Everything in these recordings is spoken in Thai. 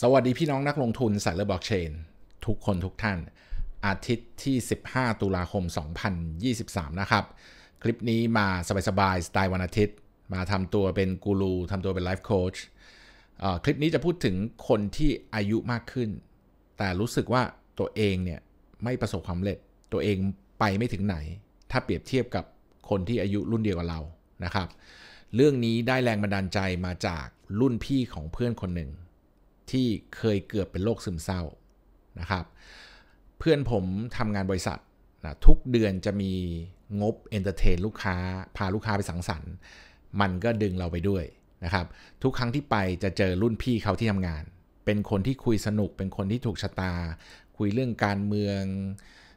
สวัสดีพี่น้องนักลงทุนสายเลือบล็อกเชนทุกคนทุกท่าน อาทิตย์ที่ 15 ตุลาคม 2023 นะครับ คลิปนี้มาสบายๆสไตล์วันอาทิตย์ มาทำตัวเป็นกูรูทำตัวเป็นไลฟ์โค้ชคลิปนี้จะพูดถึงคนที่อายุมากขึ้น แต่รู้สึกว่าตัวเองเนี่ยไม่ประสบความสำเร็จ ตัวเองไปไม่ถึงไหน ถ้าเปรียบเทียบกับคนที่อายุรุ่นเดียวกับเรานะครับเรื่องนี้ได้แรงบันดาลใจมาจากรุ่นพี่ของเพื่อนคนหนึ่งที่เคยเกือบเป็นโรคซึมเศร้านะครับเพื่อนผมทำงานบริษัทนะทุกเดือนจะมีงบเอนเตอร์เทนลูกค้า พาลูกค้าไปสังสรรค์ มันก็ดึงเราไปด้วยนะครับทุกครั้งที่ไปจะเจอรุ่นพี่เขาที่ทำงาน เป็นคนที่คุยสนุก เป็นคนที่ถูกชะตา คุยเรื่องการเมือง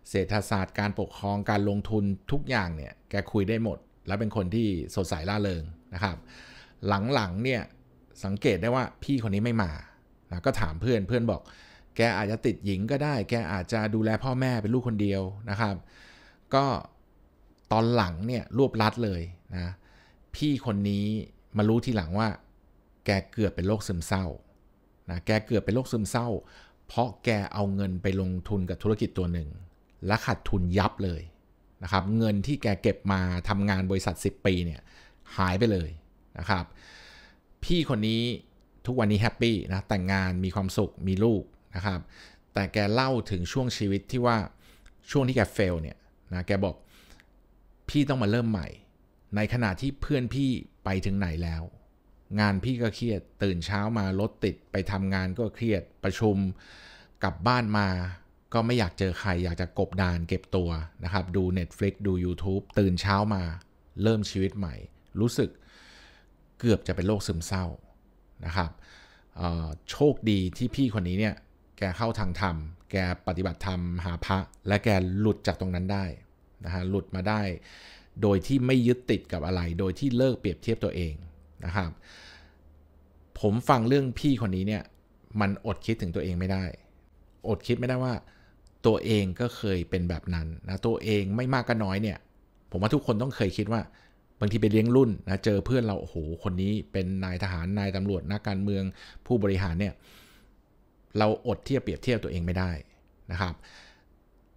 เศรษฐศาสตร์ การปกครองการลงทุนทุกอย่างเนี่ยแกคุยได้หมด แล้วเป็นคนที่สดใสร่าเริงนะครับหลังๆเนี่ยสังเกตได้ว่าพี่คนนี้ไม่มาก็ถามเพื่อนเพื่อนบอกแกอาจจะติดหญิงก็ได้ แกอาจจะดูแลพ่อแม่เป็นลูกคนเดียวนะครับ ก็ตอนหลังเนี่ยรวบลัดเลยนะพี่คนนี้มารู้ทีหลังว่า แกเกือบเป็นโรคซึมเศร้านะแกเกือบเป็นโรคซึมเศร้า เพราะแกเอาเงินไปลงทุนกับธุรกิจตัวหนึ่งและขาดทุนยับเลยนะครับ เงินที่แกเก็บมาทำงานบริษัท 10 ปีเนี่ยหายไปเลยนะครับ พี่คนนี้ทุกวันนี้แฮปปี้นะ แต่งงานมีความสุขมีลูกนะครับ แต่แกเล่าถึงช่วงชีวิตที่ว่าช่วงที่แกเฟลเนี่ยนะแกบอกพี่ต้องมาเริ่มใหม่ ในขณะที่เพื่อนพี่ไปถึงไหนแล้ว งานพี่ก็เครียดตื่นเช้ามารถติดไปทำงานก็เครียดประชุมกลับบ้านมา ก็ไม่อยากเจอใคร อยากจะกบดานเก็บตัวนะครับ ดู Netflix ดู YouTube ตื่นเช้ามา เริ่มชีวิตใหม่ รู้สึกเกือบจะเป็นโรคซึมเศร้านะครับโชคดีที่พี่คนนี้เนี่ยแกเข้าทางธรรม แกปฏิบัติธรรม หาพระและแกหลุดจากตรงนั้นได้นะฮะหลุดมาได้ โดยที่ไม่ยึดติดกับอะไร โดยที่เลิกเปรียบเทียบตัวเองนะครับผมฟังเรื่องพี่คนนี้เนี่ยมันอดคิดถึงตัวเองไม่ได้ อดคิดไม่ได้ว่า ตัวเองก็เคยเป็นแบบนั้นนะตัวเองไม่มากก็น้อยเนี่ยผมว่าทุกคนต้องเคยคิดว่าบางทีไปเลี้ยงรุ่นนะเจอเพื่อนเราโอ้โหคนนี้เป็นนายทหารนายตำรวจนักการเมืองผู้บริหารเนี่ยเราอดที่จะเปรียบเทียบตัวเองไม่ได้นะครับ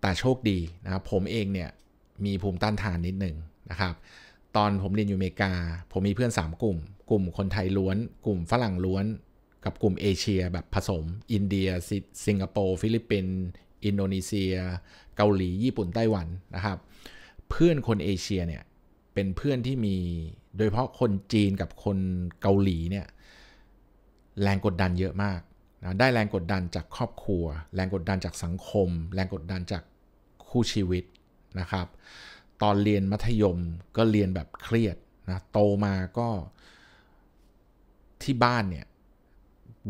แต่โชคดีนะครับผมเองเนี่ยมีภูมิต้านทานนิดหนึ่งนะครับ ตอนผมเรียนอยู่อเมริกา ผมมีเพื่อน3กลุ่ม กลุ่มคนไทยล้วน กลุ่มฝรั่งล้วน กับกลุ่มเอเชีย แบบผสม อินเดียสิงคโปร์ฟิลิปปินส์อินโดนีเซีย เกาหลี ญี่ปุ่นไต้หวันนะครับ เพื่อนคนเอเชียเนี่ยเป็นเพื่อนที่มีโดยเฉพาะคนจีนกับคนเกาหลีเนี่ยแรงกดดันเยอะมากนะได้แรงกดดันจากครอบครัว แรงกดดันจากสังคม แรงกดดันจากคู่ชีวิตนะครับ ตอนเรียนมัธยมก็เรียนแบบเครียดนะ โตมาก็ที่บ้านเนี่ย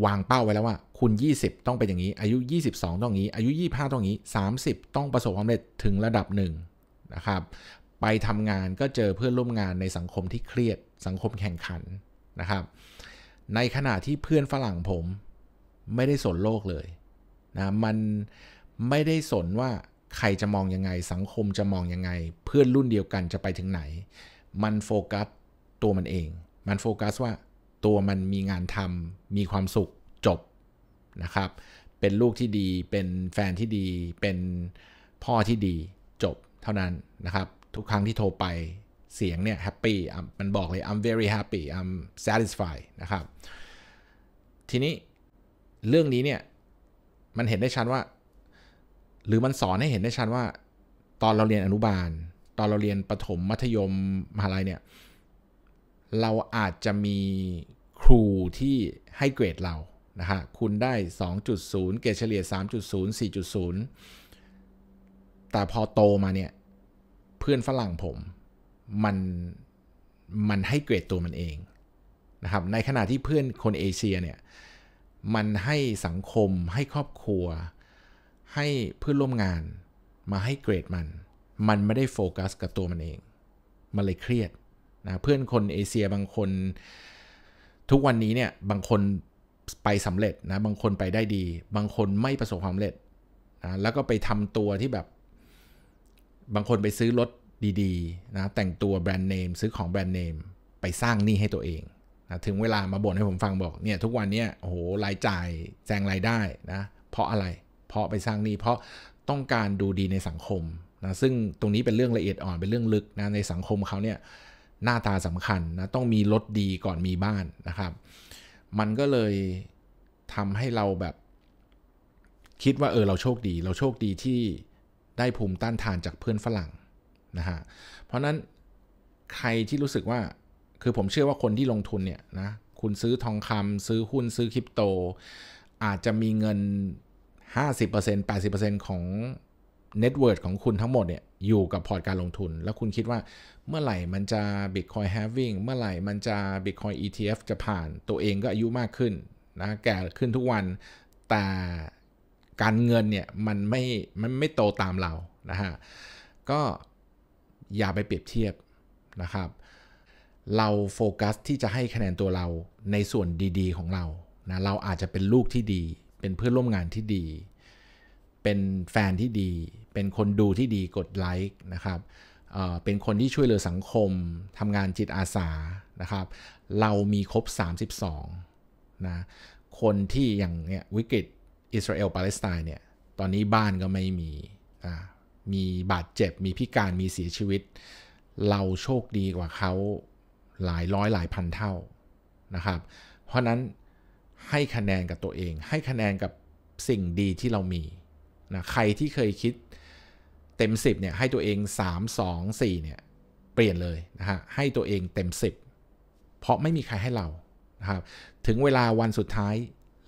วางเป้าไว้แล้วว่าคุณ 20 ต้องเป็นอย่างนี้ อายุ 22 ต้องอย่างนี้ อายุ25ต้องอย่างนี้ 30 ต้องประสบความสำเร็จถึงระดับหนึ่งนะครับไปทำงานก็เจอเพื่อนร่วมงานในสังคมที่เครียดสังคมแข่งขันนะครับ ในขณะที่เพื่อนฝรั่งผมไม่ได้สนโลกเลยนะมันไม่ได้สนว่าใครจะมองยังไง สังคมจะมองยังไง เพื่อนรุ่นเดียวกันจะไปถึงไหน มันโฟกัสตัวมันเองมันโฟกัสว่าตัวมันมีงานทำมีความสุขจบนะครับ เป็นลูกที่ดี เป็นแฟนที่ดี เป็นพ่อที่ดีจบเท่านั้นนะครับทุกครั้งที่โทรไปเสียงเนี่ยแฮปปี้มันบอกเลย I'm very happy I'm satisfied นะครับ ทีนี้เรื่องนี้เนี่ย มันเห็นได้ชัดว่า หรือมันสอนให้เห็นได้ชัดว่า ตอนเราเรียนอนุบาล ตอนเราเรียนประถมมัธยมมหาลัยเนี่ย เราอาจจะมีครูที่ให้เกรดเรา นะฮะคุณได้ 2.0 เกรดเฉลี่ย 3.0 4.0 แต่พอโตมาเนี่ยพื่อนฝรั่งผมมันมันให้เกรดตัวมันเองนะครับในขณะที่เพื่อนคนเอเชียเนี่ยมันให้สังคมให้ครอบครัวให้เพื่อนร่วมงานมาให้เกรดมัน มันไม่ได้โฟกัส กับตัวมันเองมันเลยเครียดนะเพื่อนคนเอเชียบางคนทุกวันนี้ เนี่ยบางคนไปสำเร็จนะบางคนไปได้ดี บางคนไม่ประสบความสำเร็จนะแล้วก็ไปทำตัวที่แบบบางคนไปซื้อรถดีๆนะ แต่งตัวแบรนด์เนมซื้อของแบรนด์เนมไปสร้างหนี้ให้ตัวเองนะถึงเวลามาบ่นให้ผมฟังบอก เนี่ยทุกวันเนี่ยโอ้โหรายจ่ายแซงรายได้นะ เพราะอะไร เพราะไปสร้างหนี้ เพราะต้องการดูดีในสังคมนะ ซึ่งตรงนี้เป็นเรื่องละเอียดอ่อนเป็นเรื่องลึกนะในสังคมเขาเนี่ยหน้าตาสำคัญนะต้องมีรถดีก่อนมีบ้านนะครับ มันก็เลยทำให้เราแบบคิดว่าเออเราโชคดี เราโชคดีที่ได้ภูมิต้านทานจากเพื่อนฝรั่งนะฮะ เพราะนั้นใครที่รู้สึกว่าคือผมเชื่อว่าคนที่ลงทุนเนี่ยนะ คุณซื้อทองคำซื้อหุ้นซื้อคริปโต อาจจะมีเงิน 50% 80%ของ เน็ตเวิร์ดของคุณทั้งหมดเนี่ยอยู่กับพอร์ตการลงทุนแล้วคุณคิดว่าเมื่อไหร่มันจะ Bitcoin h a ฟ v i n g เมื่อไหร่มันจะ Bitcoin ETF จะผ่านตัวเองก็อายุมากขึ้นนะแก่ขึ้นทุกวันแต่การเงินเนี่ยมันไม่ มันไม่โตตามเรานะฮะ ก็อย่าไปเปรียบเทียบนะครับ เราโฟกัสที่จะให้คะแนนตัวเราในส่วนดีๆของเรา นะ เราอาจจะเป็นลูกที่ดี เป็นเพื่อนร่วมงานที่ดี เป็นแฟนที่ดี เป็นคนดูที่ดีกดไลค์นะครับเป็นคนที่ช่วยเหลือสังคม ทำงานจิตอาสานะครับ เรามีครบ 32นะ คนที่อย่างเนี้ยวิกฤตอิสราเอลปาเลสไตน์เนี่ย ตอนนี้บ้านก็ไม่มี มีบาดเจ็บ มีพิการ มีเสียชีวิต เราโชคดีกว่าเขาหลายร้อยหลายพันเท่านะครับ เพราะนั้นให้คะแนนกับตัวเอง ให้คะแนนกับสิ่งดีที่เรามีนะใครที่เคยคิดเต็ม 10เนี่ย ให้ตัวเอง 3 2 4เนี่ย เปลี่ยนเลยนะฮะ ให้ตัวเองเต็ม 10 เพราะไม่มีใครให้เรานะครับถึงเวลาวันสุดท้าย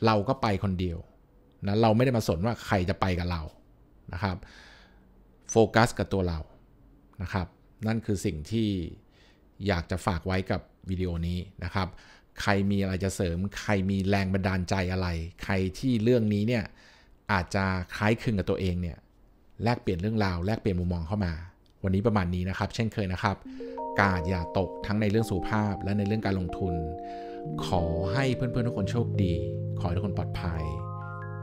เราก็ไปคนเดียวนะเราไม่ได้มาสนว่าใครจะไปกับเรานะครับ โฟกัสกับตัวเรา นะครับ นั่นคือสิ่งที่อยากจะฝากไว้กับวิดีโอนี้นะครับ ใครมีอะไรจะเสริม ใครมีแรงบันดาลใจอะไร ใครที่เรื่องนี้เนี่ย อาจจะคล้ายคลึงกับตัวเองเนี่ย แลกเปลี่ยนเรื่องราว แลกเปลี่ยนมุมมองเข้ามา วันนี้ประมาณนี้นะครับ เช่นเคยนะครับ กาดอย่าตกทั้งในเรื่องสุขภาพและในเรื่องการลงทุน ขอให้เพื่อนๆทุกคนโชคดี ขอให้ทุกคนปลอดภัย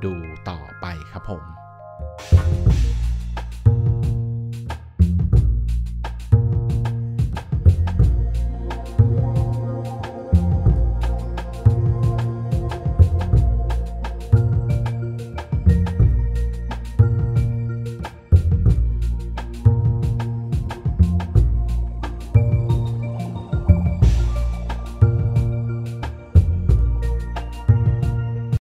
ดูต่อไปครับผม